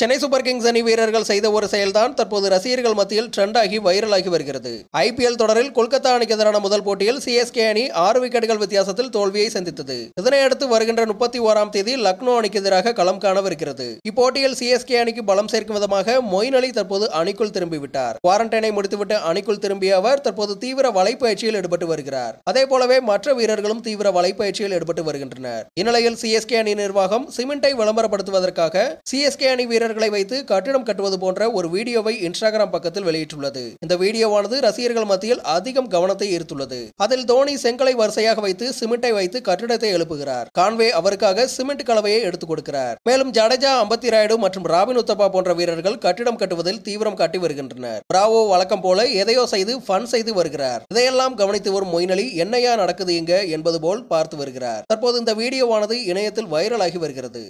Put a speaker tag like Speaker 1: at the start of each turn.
Speaker 1: Chennai super Kings அணி வீரர்கள் செய்த ஒரு செயல்தான் தற்போது ரசிகர்கள் மத்தியில் ட்ரெண்டாகி வைரலாகி வருகிறது ஐபிஎல் தொடரில் கொல்கத்தா அணிக்கு எதிரான முதல் போட்டியில் சிஎஸ்கே அணி ஆறு விக்கெட்டுகள் வித்தியாசத்தில் தோல்வியை சந்தித்தது இதனையடுத்து வருகின்ற முப்பத்தி ஓராம் தேதி லக்னோ அணிக்கு எதிராக களம் காணவிருக்கிறது இப்போட்டியில் சிஎஸ்கே அணிக்கு பலம் சேர்க்கும் விதமாக மொயின் அலி தற்போது அணிக்குள் திரும்பிவிட்டார் குவாரண்டைனை முடித்துவிட்டு அணிக்குள் திரும்பிய அவர் தற்போது தீவிர வலைப்பயிற்சியில் ஈடுபட்டு வருகிறார் அதே போலவே மற்ற வீரர்களும் தீவிர வலைப்பயிற்சியில் ஈடுபட்டு வருகின்றனர் இந்நிலையில் சிஎஸ்கே அணி நிர்வாகம் சிமெண்டை விளம்பரப்படுத்துவதற்காக சிஎஸ்கே அணி வீரர் தொழிலாளர்களை வைத்து கட்டிடம் கட்டுவது போன்ற ஒரு வீடியோவை இன்ஸ்டாகிராம் பக்கத்தில் வெளியிட்டுள்ளது இந்த வீடியோவானது ரசிகர்கள் மத்தியில் அதிகம் கவனத்தை ஈர்த்துள்ளது அதில் தோனி செங்கலை வரிசையாக வைத்து சிமெண்டை வைத்து கட்டிடத்தை எழுப்புகிறார் கான்வே அவருக்காக சிமெண்ட் கலவையை எடுத்துக் கொடுக்கிறார் மேலும் ஜடேஜா அம்பத்தி ராயுடு மற்றும் ராபின் உத்தப்பா போன்ற வீரர்கள் கட்டிடம் கட்டுவதில் தீவிரம் காட்டி வருகின்றனர் பிராவோ வழக்கம் போல எதையோ செய்து ஃபன் செய்து வருகிறார் இதையெல்லாம் கவனித்து வரும் மொய்னலி என்னையா நடக்குது இங்க என்பது போல் பார்த்து வருகிறார் தற்போது இந்த வீடியோவானது இணையத்தில் வைரலாகி வருகிறது